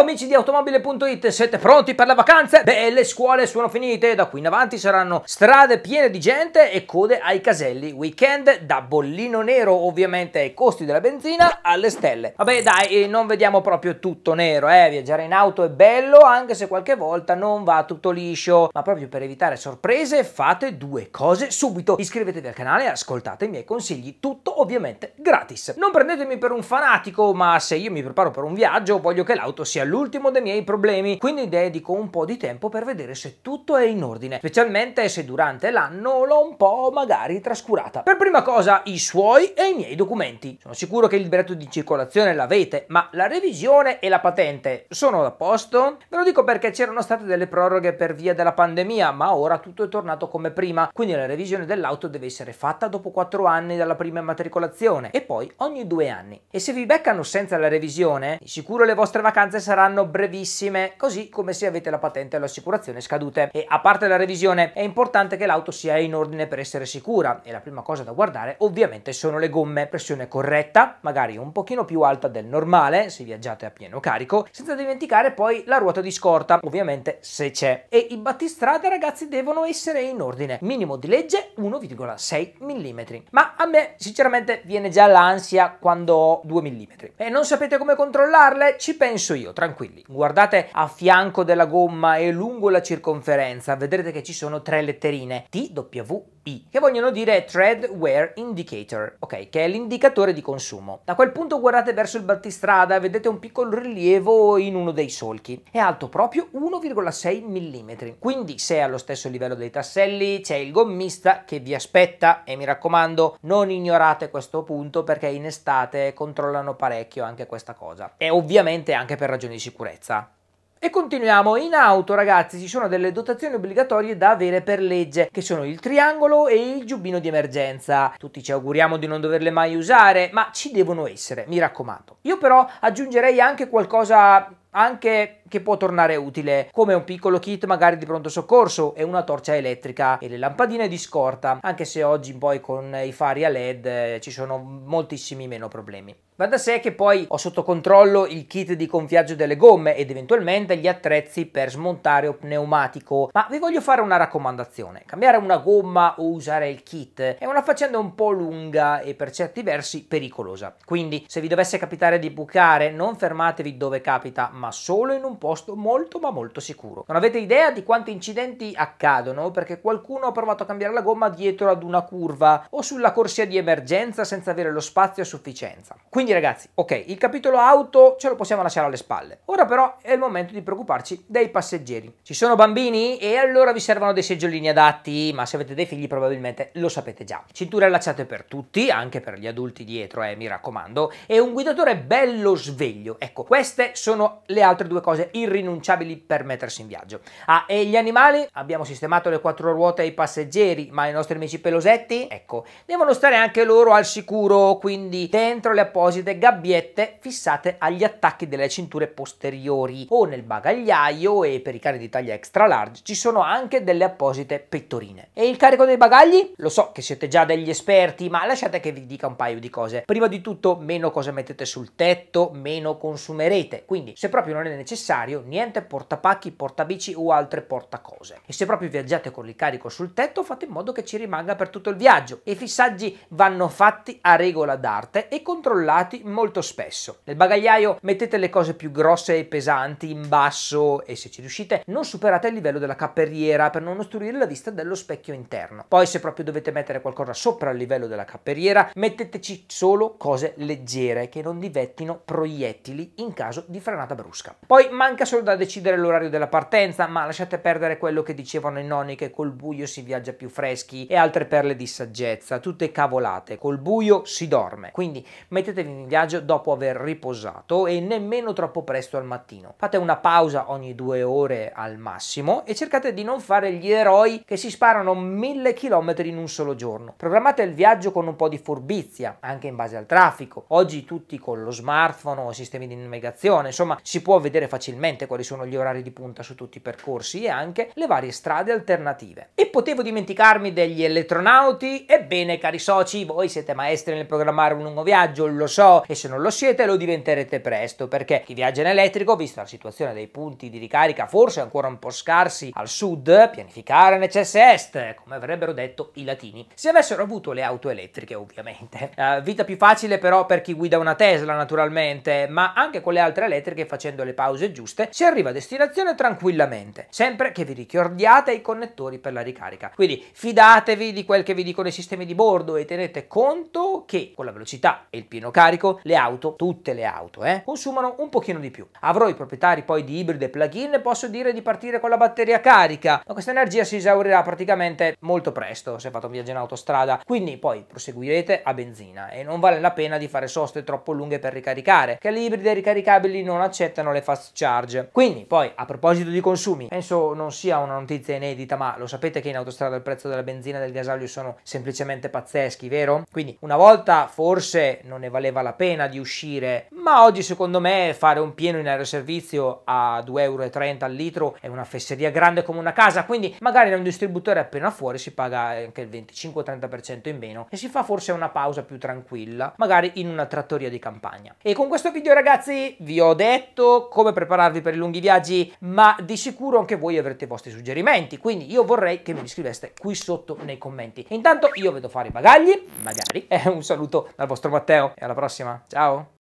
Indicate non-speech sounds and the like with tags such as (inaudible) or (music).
Ciao amici di automobile.it, siete pronti per le vacanze? Beh, le scuole sono finite, da qui in avanti saranno strade piene di gente e code ai caselli. Weekend da bollino nero, ovviamente ai costi della benzina, alle stelle. Vabbè dai, eh, non vediamo proprio tutto nero, eh, viaggiare in auto è bello, anche se qualche volta non va tutto liscio. Ma proprio per evitare sorprese, fate due cose subito. Iscrivetevi al canale e ascoltate i miei consigli, tutto ovviamente gratis. Non prendetemi per un fanatico, ma se io mi preparo per un viaggio, voglio che l'auto sia l'ultimo dei miei problemi, quindi dedico un po' di tempo per vedere se tutto è in ordine, specialmente se durante l'anno l'ho un po' magari trascurata. Per prima cosa i suoi e i miei documenti. Sono sicuro che il libretto di circolazione l'avete, ma la revisione e la patente sono a posto? Ve lo dico perché c'erano state delle proroghe per via della pandemia, ma ora tutto è tornato come prima, quindi la revisione dell'auto deve essere fatta dopo 4 anni dalla prima immatricolazione e poi ogni 2 anni. E se vi beccano senza la revisione, di sicuro le vostre vacanze saranno saranno brevissime, così come se avete la patente e l'assicurazione scadute. E a parte la revisione, è importante che l'auto sia in ordine per essere sicura e la prima cosa da guardare ovviamente sono le gomme, pressione corretta, magari un pochino più alta del normale se viaggiate a pieno carico, senza dimenticare poi la ruota di scorta, ovviamente se c'è. E i battistrada ragazzi devono essere in ordine, minimo di legge 1,6 mm. Ma a me sinceramente viene già l'ansia quando ho 2 mm. E non sapete come controllarle? Ci penso io, tra tranquilli, guardate a fianco della gomma e lungo la circonferenza, vedrete che ci sono tre letterine TWI che vogliono dire Thread Wear Indicator, ok, che è l'indicatore di consumo. Da quel punto guardate verso il battistrada vedete un piccolo rilievo in uno dei solchi. È alto proprio 1,6 mm, quindi se è allo stesso livello dei tasselli c'è il gommista che vi aspetta e mi raccomando non ignorate questo punto perché in estate controllano parecchio anche questa cosa. E ovviamente anche per ragioni di sicurezza. E continuiamo, in auto ragazzi ci sono delle dotazioni obbligatorie da avere per legge, che sono il triangolo e il giubbino di emergenza. Tutti ci auguriamo di non doverle mai usare, ma ci devono essere, mi raccomando. Io però aggiungerei anche qualcosa anche che può tornare utile, come un piccolo kit magari di pronto soccorso e una torcia elettrica e le lampadine di scorta, anche se oggi poi con i fari a led eh, ci sono moltissimi meno problemi. Va da sé che poi ho sotto controllo il kit di gonfiaggio delle gomme ed eventualmente gli attrezzi per smontare o pneumatico, ma vi voglio fare una raccomandazione. Cambiare una gomma o usare il kit è una faccenda un po' lunga e per certi versi pericolosa. Quindi se vi dovesse capitare di bucare non fermatevi dove capita, ma solo in un posto molto ma molto sicuro. Non avete idea di quanti incidenti accadono perché qualcuno ha provato a cambiare la gomma dietro ad una curva o sulla corsia di emergenza senza avere lo spazio a sufficienza. Quindi ragazzi, ok, il capitolo auto ce lo possiamo lasciare alle spalle. Ora però è il momento di preoccuparci dei passeggeri. Ci sono bambini e allora vi servono dei seggiolini adatti, ma se avete dei figli probabilmente lo sapete già. Cinture allacciate per tutti, anche per gli adulti dietro, eh, mi raccomando, e un guidatore bello sveglio. Ecco, queste sono le altre due cose irrinunciabili per mettersi in viaggio. Ah, e gli animali? Abbiamo sistemato le quattro ruote ai passeggeri, ma i nostri amici pelosetti? Ecco, devono stare anche loro al sicuro, quindi dentro le apposite gabbiette fissate agli attacchi delle cinture posteriori o nel bagagliaio e per i carri di taglia extra large ci sono anche delle apposite pettorine. E il carico dei bagagli? Lo so che siete già degli esperti, ma lasciate che vi dica un paio di cose. Prima di tutto, meno cose mettete sul tetto, meno consumerete, quindi se proprio non è necessario necessario, niente portapacchi, portabici o altre portacose. E se proprio viaggiate con il carico sul tetto, fate in modo che ci rimanga per tutto il viaggio. E i fissaggi vanno fatti a regola d'arte e controllati molto spesso. Nel bagagliaio mettete le cose più grosse e pesanti in basso e se ci riuscite non superate il livello della capperiera per non ostruire la vista dello specchio interno. Poi se proprio dovete mettere qualcosa sopra il livello della capperiera, metteteci solo cose leggere che non divettino proiettili in caso di frenata brusca. Poi man- manca solo da decidere l'orario della partenza, ma lasciate perdere quello che dicevano i nonni che col buio si viaggia più freschi e altre perle di saggezza, tutte cavolate, col buio si dorme. Quindi mettetevi in viaggio dopo aver riposato e nemmeno troppo presto al mattino. Fate una pausa ogni due ore al massimo e cercate di non fare gli eroi che si sparano mille chilometri in un solo giorno. Programmate il viaggio con un po' di furbizia, anche in base al traffico. Oggi tutti con lo smartphone o sistemi di navigazione, insomma si può vedere facilmente facilmente quali sono gli orari di punta su tutti i percorsi e anche le varie strade alternative. E potevo dimenticarmi degli elettronauti? Ebbene cari soci, voi siete maestri nel programmare un lungo viaggio, lo so, e se non lo siete lo diventerete presto, perché chi viaggia in elettrico, vista la situazione dei punti di ricarica forse ancora un po' scarsi al sud, pianificare necess est, come avrebbero detto i latini, se avessero avuto le auto elettriche ovviamente. Uh, vita più facile però per chi guida una Tesla naturalmente, ma anche con le altre elettriche facendo le pause giuste giuste, si arriva a destinazione tranquillamente, sempre che vi ricordiate i connettori per la ricarica. Quindi fidatevi di quel che vi dicono i sistemi di bordo e tenete conto che con la velocità e il pieno carico le auto, tutte le auto, eh, consumano un pochino di più. Avrò i proprietari poi di ibride plug-in, posso dire di partire con la batteria carica, ma questa energia si esaurirà praticamente molto presto se fate un viaggio in autostrada, quindi poi proseguirete a benzina e non vale la pena di fare soste troppo lunghe per ricaricare, che le ibride ricaricabili non accettano le fast charge charge. Quindi poi a proposito di consumi, penso non sia una notizia inedita, ma lo sapete che in autostrada il prezzo della benzina e del gasolio sono semplicemente pazzeschi, vero? Quindi una volta forse non ne valeva la pena di uscire, ma oggi secondo me fare un pieno in aeroservizio a 2,30 euro al litro è una fesseria grande come una casa, quindi magari da un distributore appena fuori si paga anche il 25-30% in meno e si fa forse una pausa più tranquilla, magari in una trattoria di campagna. E con questo video ragazzi vi ho detto come preparare prepararvi per i lunghi viaggi, ma di sicuro anche voi avrete i vostri suggerimenti, quindi io vorrei che me li scriveste qui sotto nei commenti. Intanto io vedo fare i bagagli, magari, (laughs) e eh, un saluto dal vostro Matteo e alla prossima, ciao!